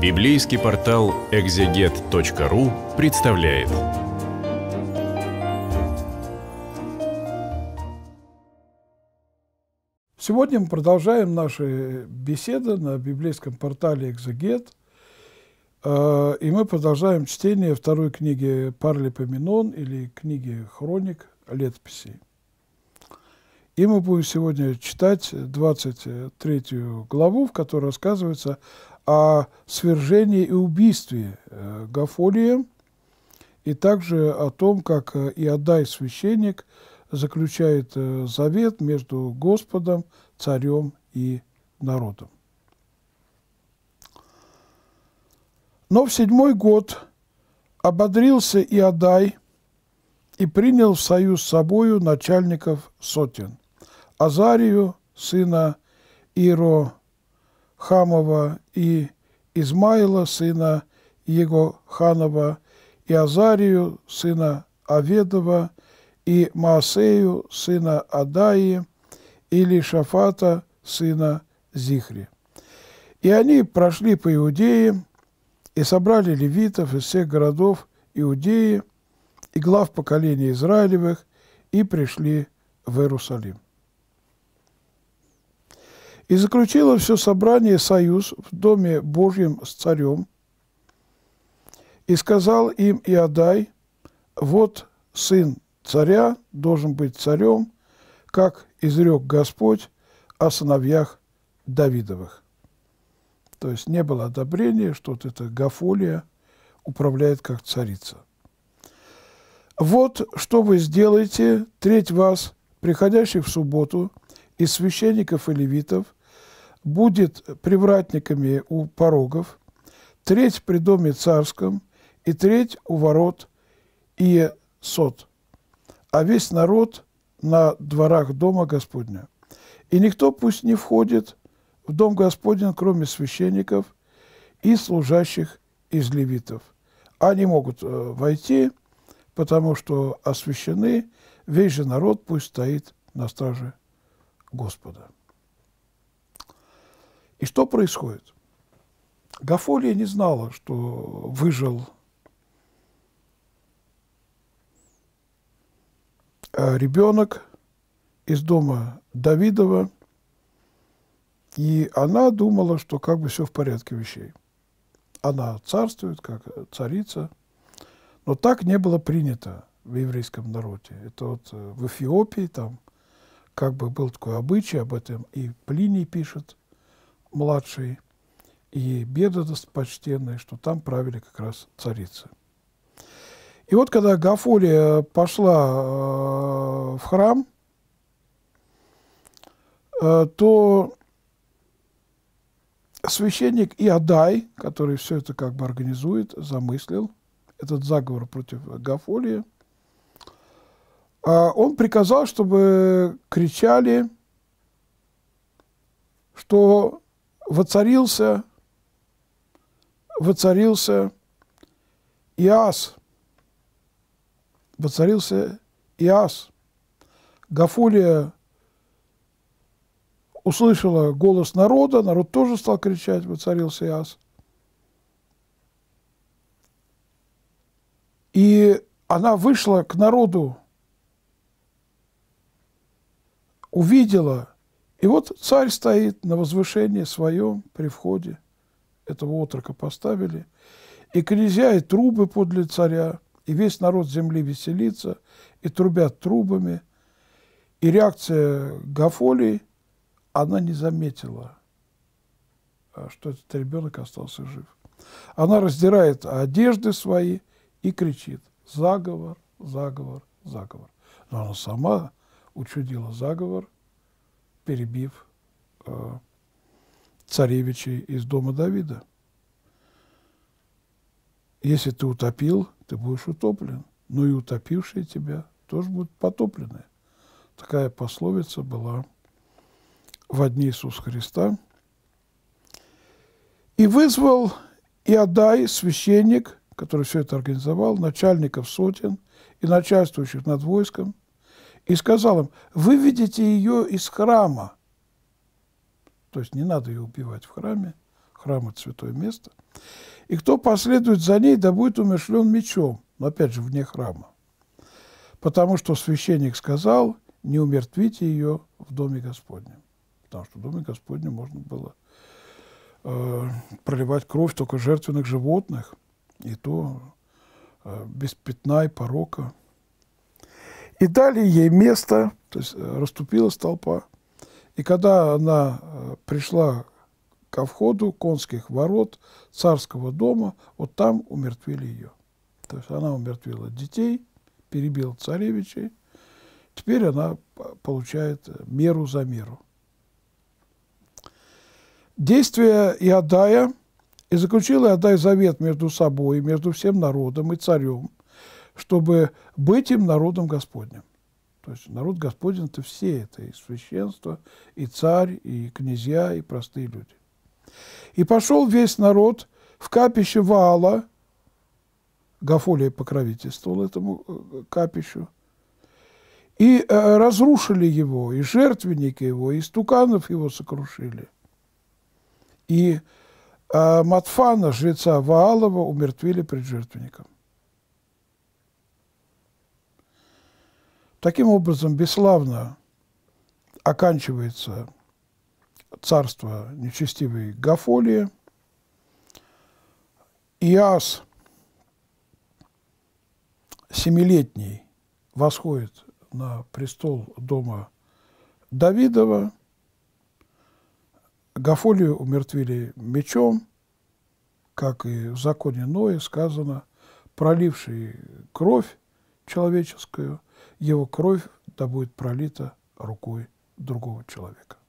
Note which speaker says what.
Speaker 1: Библейский портал экзегет.ру представляет. Сегодня мы продолжаем наши беседы на библейском портале «Экзегет». Э, и мы продолжаем чтение второй книги Парлипоменон или книги «Хроник летописей». И мы будем сегодня читать 23 главу, в которой рассказывается о свержении и убийстве э, Гафолия, и также о том, как э, Иодай, священник, заключает э, завет между Господом, царем и народом. Но в седьмой год ободрился Иодай и принял в союз с собою начальников сотен – Азарию, сына Иро Хамова и Измаила, сына Его Ханова, и Азарию, сына Аведова, и Маасею, сына Адаи, или Шафата, сына Зихри. И они прошли по Иудее и собрали левитов из всех городов Иудеи и глав поколения Израилевых и пришли в Иерусалим и заключила все собрание союз в доме Божьем с царем, и сказал им Иодай, вот сын царя должен быть царем, как изрек Господь о сыновьях Давидовых. То есть не было одобрения, что вот эта Гафолия управляет как царица. «Вот что вы сделаете, треть вас, приходящих в субботу, из священников и левитов – будет привратниками у порогов, треть при доме царском и треть у ворот и сот, а весь народ на дворах дома Господня. И никто пусть не входит в дом Господень, кроме священников и служащих из левитов. Они могут э, войти, потому что освящены, весь же народ пусть стоит на страже Господа. И что происходит? Гафолия не знала, что выжил э, ребенок из дома Давидова, и она думала, что как бы все в порядке вещей. Она царствует, как царица, но так не было принято в еврейском народе. Это вот э, в Эфиопии там как бы был такой обычай, об этом и Плиний пишет – младший и ей беда достопочтенная, что там правили как раз царицы. И вот когда Гафурия э, пошла э, в храм, э, то священник Иадай, который все это как бы организует, замыслил этот заговор против Гафолия, а он приказал, чтобы кричали, что воцарился, воцарился Иас, воцарился Иас. Гафулия услышала голос народа, народ тоже стал кричать, воцарился Иас. И она вышла к народу, увидела – и вот царь стоит на возвышении своем при входе, этого отрока поставили, и князья, и трубы подле царя, и весь народ земли веселится, и трубят трубами. И реакция Гафолии, она не заметила, а, что этот ребенок остался жив. Она раздирает одежды свои и кричит «Заговор, заговор, заговор». Но она сама учудила заговор – перебив э, царевичей из дома Давида. Если ты утопил, ты будешь утоплен, но ну и утопившие тебя тоже будут потоплены. Такая пословица была в одни Иисуса Христа. И вызвал Иодай, священник, который все это организовал, начальников сотен и начальствующих над войском, и сказал им, выведите ее из храма. То есть не надо ее убивать в храме, храм – это святое место. И кто последует за ней, да будет умешлен мечом, но опять же вне храма. Потому что священник сказал, не умертвите ее в доме Господнем. Потому что в доме Господнем можно было э, проливать кровь только жертвенных животных, и то э, без пятна и порока – и дали ей место, то есть э, расступилась толпа. И когда она э, пришла ко входу конских ворот царского дома, вот там умертвили ее. То есть она умертвила детей, перебила царевичей. Теперь она э, получает меру за меру. Действие Иодая, и заключил Иодай завет между собой, между всем народом и царем – чтобы быть им народом Господним. То есть народ Господень – это все, это и священство, и царь, и князья, и простые люди. И пошел весь народ в капище Ваала, Гафолия покровительствовал этому э, капищу, и э, разрушили его, и жертвенники его, и стуканов его сокрушили. И э, Матфана, жреца Ваалова, умертвили пред жертвенником. Таким образом, бесславно оканчивается царство нечестивой Гафолии. Иас, семилетний, восходит на престол дома Давидова. Гафолию умертвили мечом, как и в законе Ноя сказано, проливший кровь человеческую – его кровь да будет пролита рукой другого человека.